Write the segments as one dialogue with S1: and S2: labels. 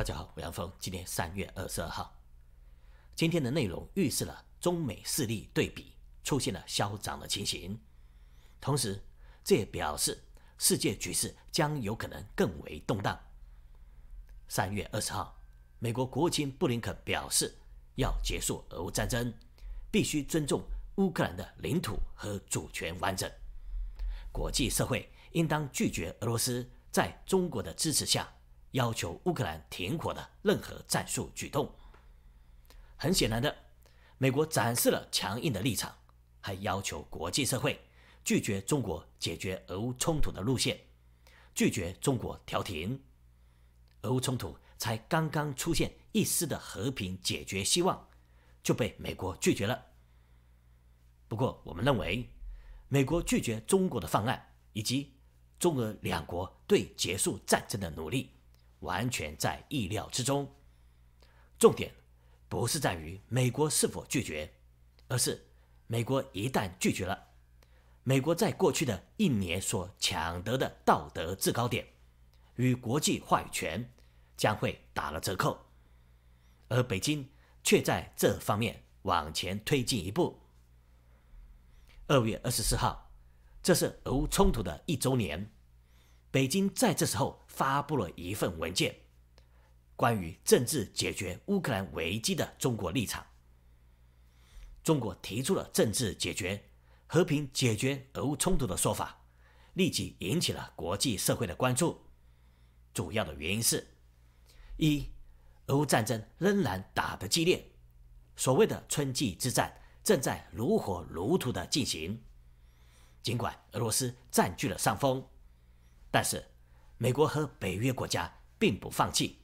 S1: 大家好，我杨峰。今天三月二十二号，今天的内容预示了中美势力对比出现了嚣张的情形，同时这也表示世界局势将有可能更为动荡。三月二十号，美国国务卿布林肯表示，要结束俄乌战争，必须尊重乌克兰的领土和主权完整，国际社会应当拒绝俄罗斯在中国的支持下。要求乌克兰停火的任何战术举动。很显然的，美国展示了强硬的立场，还要求国际社会拒绝中国解决俄乌冲突的路线，拒绝中国调停。俄乌冲突才刚刚出现一丝的和平解决希望，就被美国拒绝了。不过，我们认为，美国拒绝中国的方案，以及中俄两国对结束战争的努力。完全在意料之中。重点不是在于美国是否拒绝，而是美国一旦拒绝了，美国在过去的一年所抢得的道德制高点与国际话语权将会打了折扣，而北京却在这方面往前推进一步。二月二十四号，这是俄乌冲突的一周年，北京在这时候。发布了一份文件，关于政治解决乌克兰危机的中国立场。中国提出了政治解决、和平解决俄乌冲突的说法，立即引起了国际社会的关注。主要的原因是，一俄乌战争仍然打得激烈，所谓的春季之战正在如火如荼的进行。尽管俄罗斯占据了上风，但是。美国和北约国家并不放弃，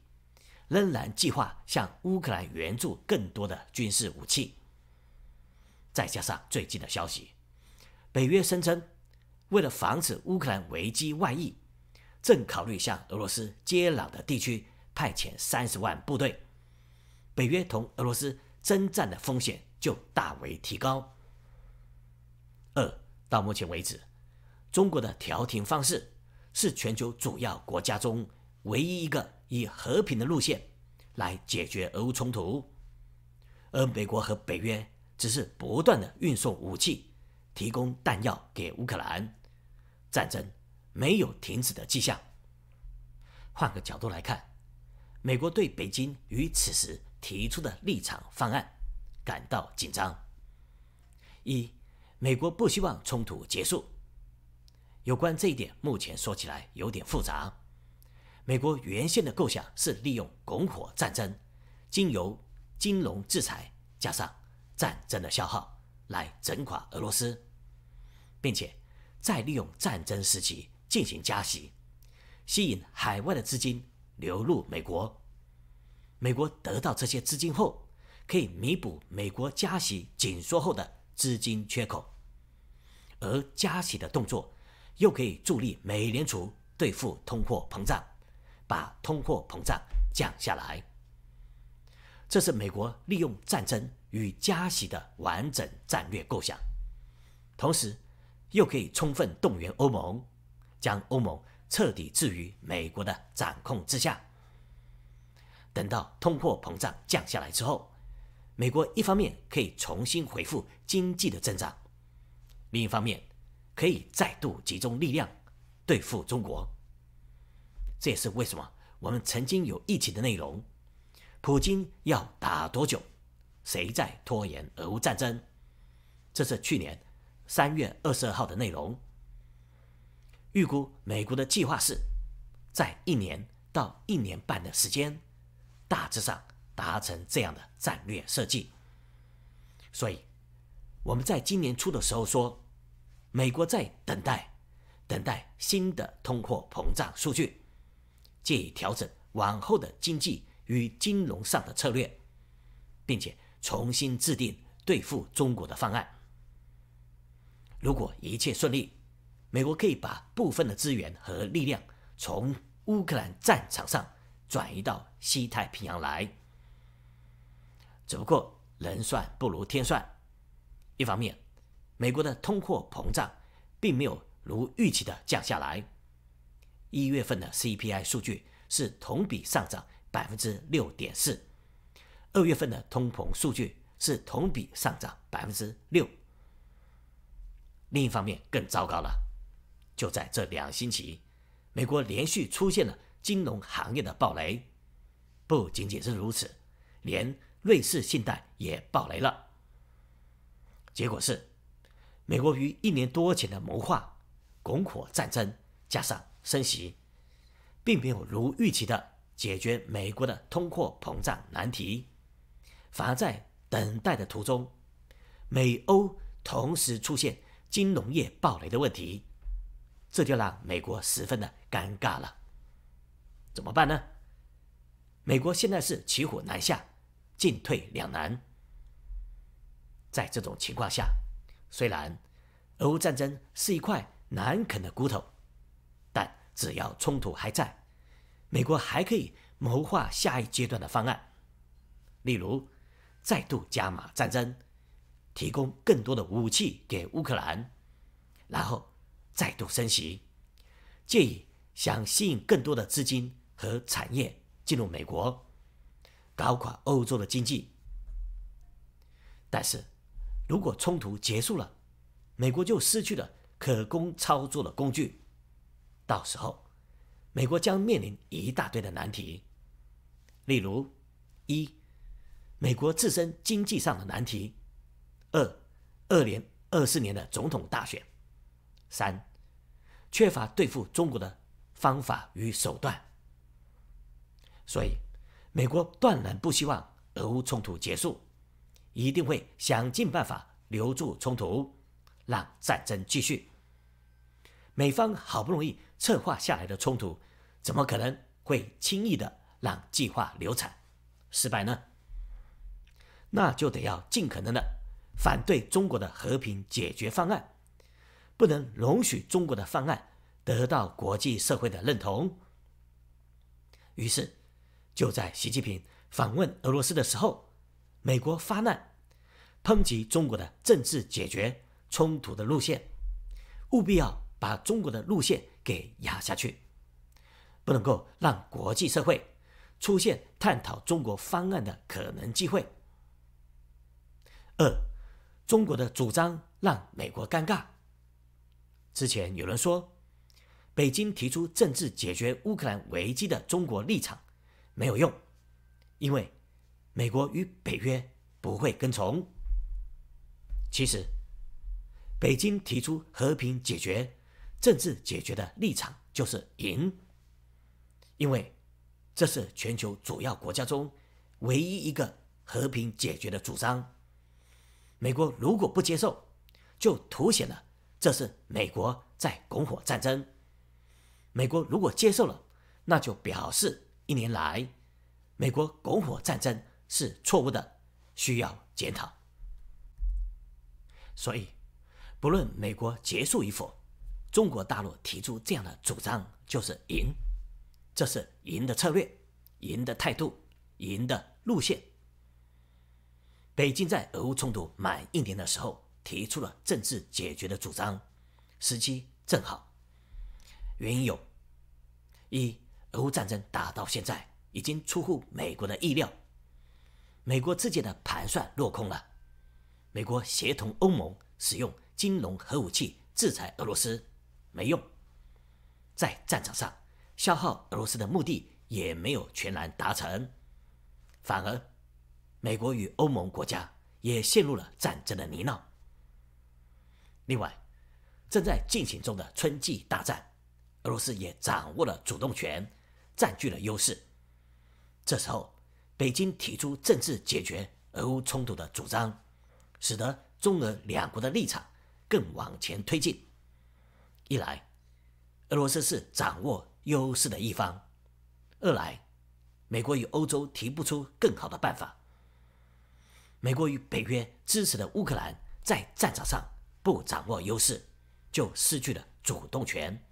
S1: 仍然计划向乌克兰援助更多的军事武器。再加上最近的消息，北约声称，为了防止乌克兰危机外溢，正考虑向俄罗斯接壤的地区派遣三十万部队。北约同俄罗斯征战的风险就大为提高。二到目前为止，中国的调停方式。是全球主要国家中唯一一个以和平的路线来解决俄乌冲突，而美国和北约只是不断的运送武器、提供弹药给乌克兰，战争没有停止的迹象。换个角度来看，美国对北京于此时提出的立场方案感到紧张。一，美国不希望冲突结束。有关这一点，目前说起来有点复杂。美国原先的构想是利用拱火战争，经由金融制裁加上战争的消耗来整垮俄罗斯，并且再利用战争时期进行加息，吸引海外的资金流入美国。美国得到这些资金后，可以弥补美国加息紧缩后的资金缺口，而加息的动作。又可以助力美联储对付通货膨胀，把通货膨胀降下来。这是美国利用战争与加息的完整战略构想，同时又可以充分动员欧盟，将欧盟彻底置于美国的掌控之下。等到通货膨胀降下来之后，美国一方面可以重新恢复经济的增长，另一方面。可以再度集中力量对付中国，这也是为什么我们曾经有疫情的内容。普京要打多久？谁在拖延俄乌战争？这是去年三月二十二号的内容。预估美国的计划是在一年到一年半的时间，大致上达成这样的战略设计。所以我们在今年初的时候说。美国在等待，等待新的通货膨胀数据，借以调整往后的经济与金融上的策略，并且重新制定对付中国的方案。如果一切顺利，美国可以把部分的资源和力量从乌克兰战场上转移到西太平洋来。只不过人算不如天算，一方面。美国的通货膨胀并没有如预期的降下来。一月份的 CPI 数据是同比上涨百分之六点四，二月份的通膨数据是同比上涨百分之六。另一方面更糟糕了，就在这两星期，美国连续出现了金融行业的暴雷，不仅仅是如此，连瑞士信贷也暴雷了。结果是。美国于一年多前的谋划、拱火战争加上升息，并没有如预期的解决美国的通货膨胀难题，反而在等待的途中，美欧同时出现金融业暴雷的问题，这就让美国十分的尴尬了。怎么办呢？美国现在是骑虎难下，进退两难。在这种情况下。虽然，俄乌战争是一块难啃的骨头，但只要冲突还在，美国还可以谋划下一阶段的方案，例如再度加码战争，提供更多的武器给乌克兰，然后再度升级，借以想吸引更多的资金和产业进入美国，搞垮欧洲的经济。但是。如果冲突结束了，美国就失去了可供操作的工具，到时候，美国将面临一大堆的难题，例如：一、美国自身经济上的难题；二、二年、二四年的总统大选；三、缺乏对付中国的方法与手段。所以，美国断然不希望俄乌冲突结束。一定会想尽办法留住冲突，让战争继续。美方好不容易策划下来的冲突，怎么可能会轻易的让计划流产、失败呢？那就得要尽可能的反对中国的和平解决方案，不能容许中国的方案得到国际社会的认同。于是，就在习近平访问俄罗斯的时候。美国发难，抨击中国的政治解决冲突的路线，务必要把中国的路线给压下去，不能够让国际社会出现探讨中国方案的可能机会。二，中国的主张让美国尴尬。之前有人说，北京提出政治解决乌克兰危机的中国立场没有用，因为。美国与北约不会跟从。其实，北京提出和平解决、政治解决的立场就是赢，因为这是全球主要国家中唯一一个和平解决的主张。美国如果不接受，就凸显了这是美国在拱火战争；美国如果接受了，那就表示一年来美国拱火战争。是错误的，需要检讨。所以，不论美国结束与否，中国大陆提出这样的主张就是赢，这是赢的策略、赢的态度、赢的路线。北京在俄乌冲突满一年的时候提出了政治解决的主张，时机正好。原因有：一、俄乌战争打到现在，已经出乎美国的意料。美国自己的盘算落空了，美国协同欧盟使用金融核武器制裁俄罗斯没用，在战场上消耗俄罗斯的目的也没有全然达成，反而，美国与欧盟国家也陷入了战争的泥淖。另外，正在进行中的春季大战，俄罗斯也掌握了主动权，占据了优势。这时候。北京提出政治解决俄乌冲突的主张，使得中俄两国的立场更往前推进。一来，俄罗斯是掌握优势的一方；二来，美国与欧洲提不出更好的办法。美国与北约支持的乌克兰在战场上不掌握优势，就失去了主动权，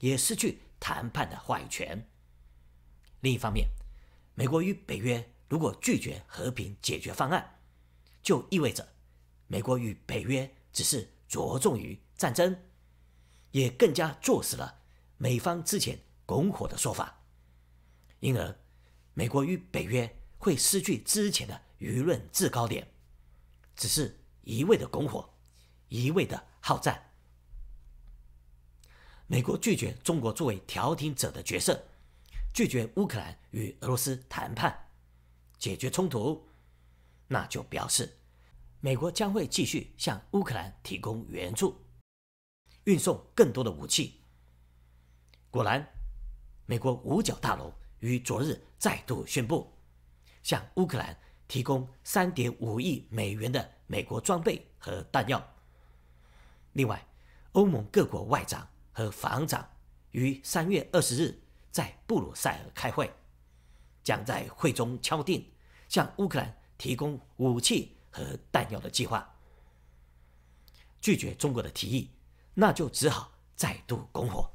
S1: 也失去谈判的话语权。另一方面，美国与北约如果拒绝和平解决方案，就意味着美国与北约只是着重于战争，也更加坐实了美方之前拱火的说法。因而，美国与北约会失去之前的舆论制高点，只是一味的拱火，一味的好战。美国拒绝中国作为调停者的角色。拒绝乌克兰与俄罗斯谈判解决冲突，那就表示美国将会继续向乌克兰提供援助，运送更多的武器。果然，美国五角大楼于昨日再度宣布，向乌克兰提供三点五亿美元的美国装备和弹药。另外，欧盟各国外长和防长于三月二十日。在布鲁塞尔开会，将在会中敲定向乌克兰提供武器和弹药的计划。拒绝中国的提议，那就只好再度拱火，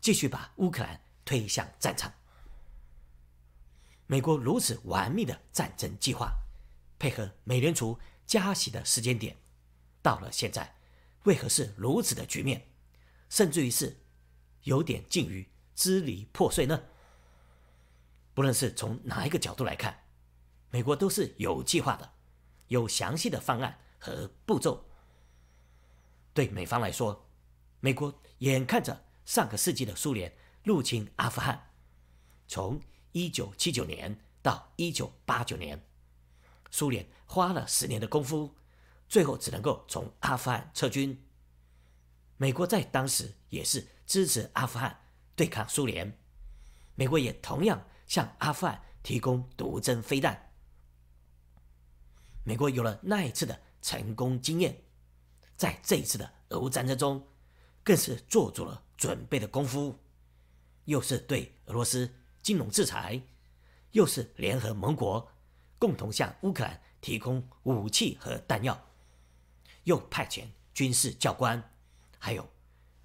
S1: 继续把乌克兰推向战场。美国如此玩命的战争计划，配合美联储加息的时间点，到了现在，为何是如此的局面，甚至于是有点近于支离破碎呢？不论是从哪一个角度来看，美国都是有计划的，有详细的方案和步骤。对美方来说，美国眼看着上个世纪的苏联入侵阿富汗，从一九七九年到一九八九年，苏联花了十年的功夫，最后只能够从阿富汗撤军。美国在当时也是支持阿富汗。对抗苏联，美国也同样向阿富汗提供毒针飞弹。美国有了那一次的成功经验，在这一次的俄乌战争中，更是做足了准备的功夫，又是对俄罗斯金融制裁，又是联合盟国共同向乌克兰提供武器和弹药，又派遣军事教官，还有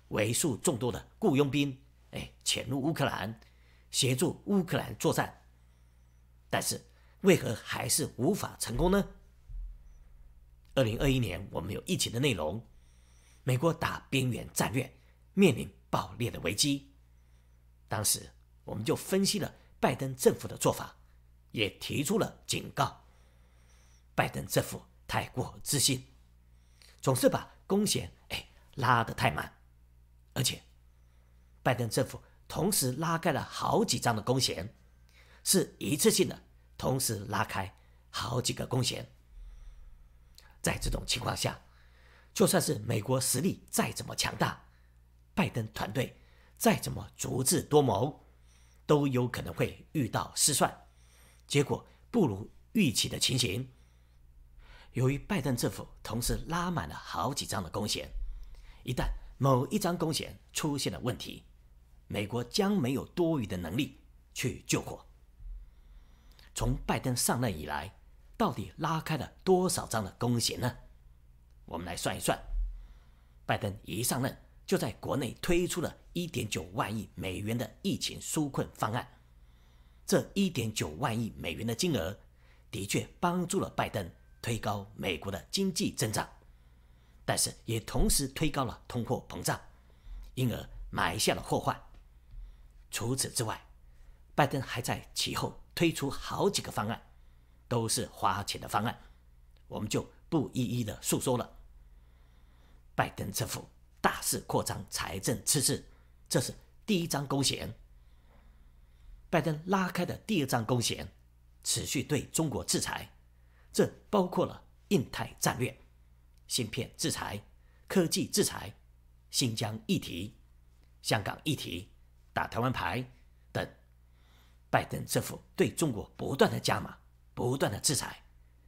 S1: 为数众多的雇佣兵。哎，潜入乌克兰，协助乌克兰作战，但是为何还是无法成功呢？二零二一年我们有疫情的内容，美国打边缘战略面临爆裂的危机，当时我们就分析了拜登政府的做法，也提出了警告：拜登政府太过自信，总是把弓弦哎拉得太满，而且。拜登政府同时拉开了好几张的弓弦，是一次性的，同时拉开好几个弓弦。在这种情况下，就算是美国实力再怎么强大，拜登团队再怎么足智多谋，都有可能会遇到失算，结果不如预期的情形。由于拜登政府同时拉满了好几张的弓弦，一旦某一张弓弦出现了问题，美国将没有多余的能力去救火。从拜登上任以来，到底拉开了多少张的弓弦呢？我们来算一算，拜登一上任就在国内推出了一点九万亿美元的疫情纾困方案，这一点九万亿美元的金额的确帮助了拜登推高美国的经济增长，但是也同时推高了通货膨胀，因而埋下了祸患。除此之外，拜登还在其后推出好几个方案，都是花钱的方案，我们就不一一的述说了。拜登政府大肆扩张财政赤字，这是第一张弓弦。拜登拉开的第二张弓弦，持续对中国制裁，这包括了印太战略、芯片制裁、科技制裁、新疆议题、香港议题。打台湾牌等，拜登政府对中国不断的加码、不断的制裁，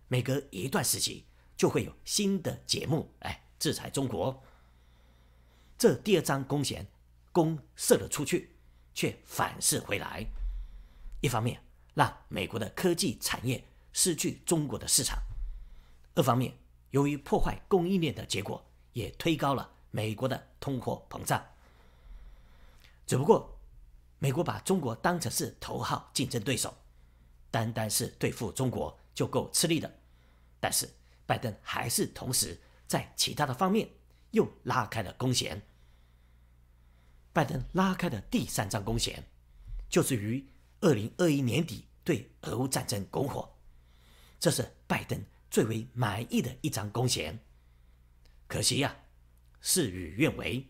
S1: 每隔一段时期就会有新的节目来制裁中国。这第二张弓弦，弓射了出去，却反噬回来。一方面让美国的科技产业失去中国的市场；，二方面，由于破坏供应链的结果，也推高了美国的通货膨胀。只不过，美国把中国当成是头号竞争对手，单单是对付中国就够吃力的。但是拜登还是同时在其他的方面又拉开了弓弦。拜登拉开的第三张弓弦，就是于二零二一年底对俄乌战争拱火，这是拜登最为满意的一张弓弦。可惜呀，事与愿违。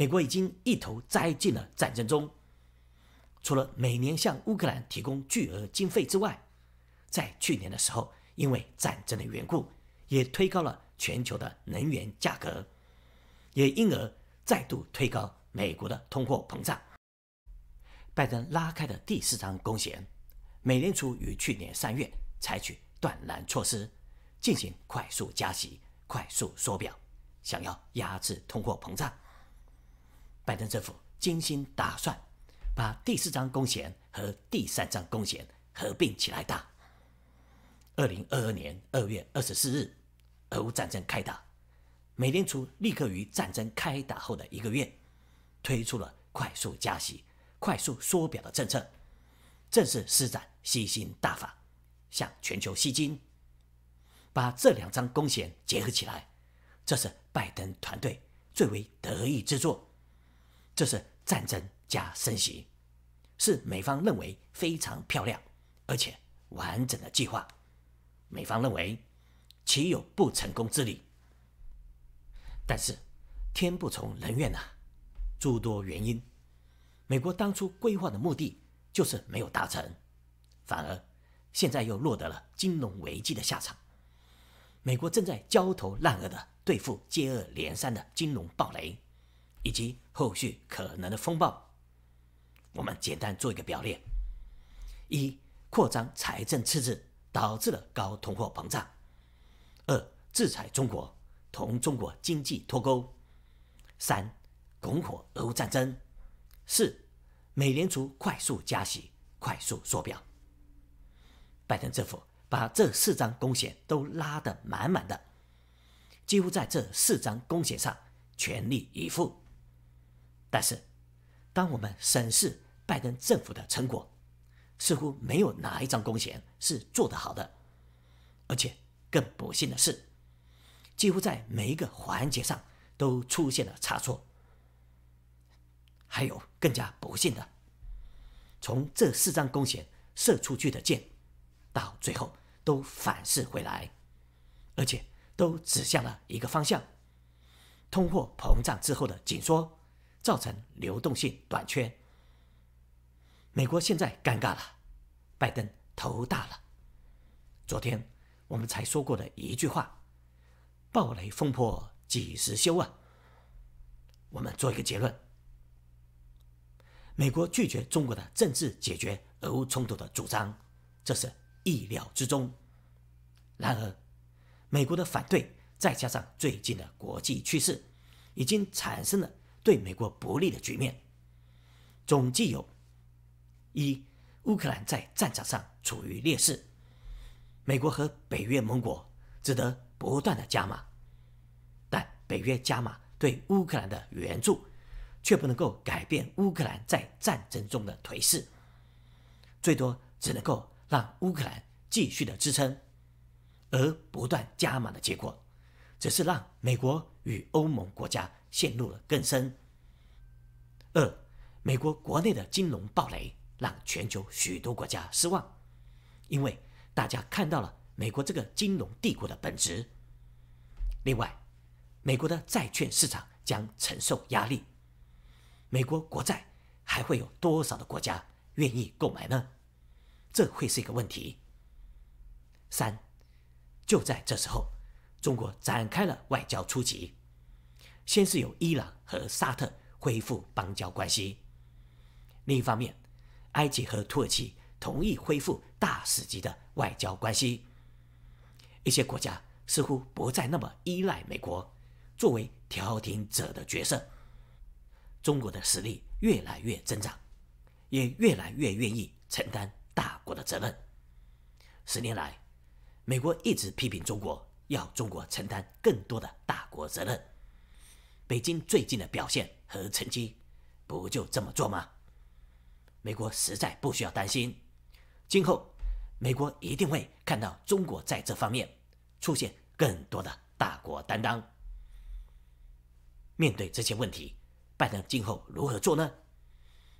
S1: 美国已经一头栽进了战争中。除了每年向乌克兰提供巨额经费之外，在去年的时候，因为战争的缘故，也推高了全球的能源价格，也因而再度推高美国的通货膨胀。拜登拉开的第四张弓弦，美联储于去年三月采取断然措施，进行快速加息、快速缩表，想要压制通货膨胀。拜登政府精心打算，把第四张弓弦和第三张弓弦合并起来打。二零二二年二月二十四日，俄乌战争开打，美联储立刻于战争开打后的一个月，推出了快速加息、快速缩表的政策，正式施展吸金大法，向全球吸金，把这两张弓弦结合起来，这是拜登团队最为得意之作。这是战争加升息，是美方认为非常漂亮而且完整的计划。美方认为，岂有不成功之理？但是天不从人愿呐，诸多原因，美国当初规划的目的就是没有达成，反而现在又落得了金融危机的下场。美国正在焦头烂额地对付接二连三的金融暴雷。以及后续可能的风暴，我们简单做一个表列：一、扩张财政赤字导致了高通货膨胀；二、制裁中国，同中国经济脱钩；三、拱火俄乌战争；四、美联储快速加息、快速缩表。拜登政府把这四张弓弦都拉得满满的，几乎在这四张弓弦上全力以赴。但是，当我们审视拜登政府的成果，似乎没有哪一张弓弦是做得好的，而且更不幸的是，几乎在每一个环节上都出现了差错。还有更加不幸的，从这四张弓弦射出去的箭，到最后都反射回来，而且都指向了一个方向：通货膨胀之后的紧缩。造成流动性短缺，美国现在尴尬了，拜登头大了。昨天我们才说过的一句话：“暴雷风破几时休啊？”我们做一个结论：美国拒绝中国的政治解决俄乌冲突的主张，这是意料之中。然而，美国的反对再加上最近的国际趋势，已经产生了。对美国不利的局面，总计有一，乌克兰在战场上处于劣势，美国和北约盟国只得不断的加码，但北约加码对乌克兰的援助，却不能够改变乌克兰在战争中的颓势，最多只能够让乌克兰继续的支撑，而不断加码的结果，只是让美国与欧盟国家。陷入了更深。二，美国国内的金融暴雷让全球许多国家失望，因为大家看到了美国这个金融帝国的本质。另外，美国的债券市场将承受压力，美国国债还会有多少的国家愿意购买呢？这会是一个问题。三，就在这时候，中国展开了外交出击。先是由伊朗和沙特恢复邦交关系，另一方面，埃及和土耳其同意恢复大使级的外交关系。一些国家似乎不再那么依赖美国作为调停者的角色。中国的实力越来越增长，也越来越愿意承担大国的责任。十年来，美国一直批评中国，要中国承担更多的大国责任。北京最近的表现和成绩，不就这么做吗？美国实在不需要担心，今后美国一定会看到中国在这方面出现更多的大国担当。面对这些问题，拜登今后如何做呢？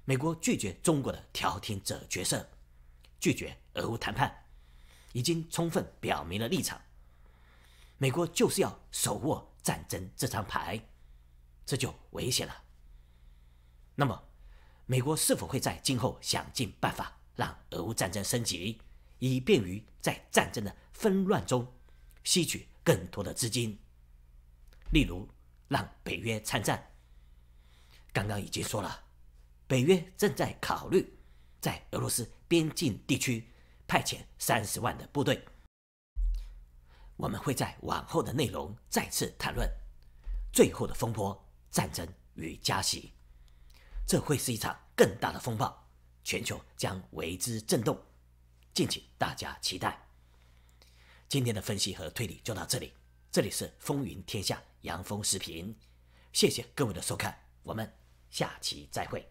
S1: 美国拒绝中国的调停者角色，拒绝俄乌谈判，已经充分表明了立场。美国就是要手握战争这张牌。这就危险了。那么，美国是否会在今后想尽办法让俄乌战争升级，以便于在战争的纷乱中吸取更多的资金？例如，让北约参战。刚刚已经说了，北约正在考虑在俄罗斯边境地区派遣三十万的部队。我们会在往后的内容再次谈论最后的风波。战争与加息，这会是一场更大的风暴，全球将为之震动。敬请大家期待今天的分析和推理就到这里。这里是风云天下杨峰视频，谢谢各位的收看，我们下期再会。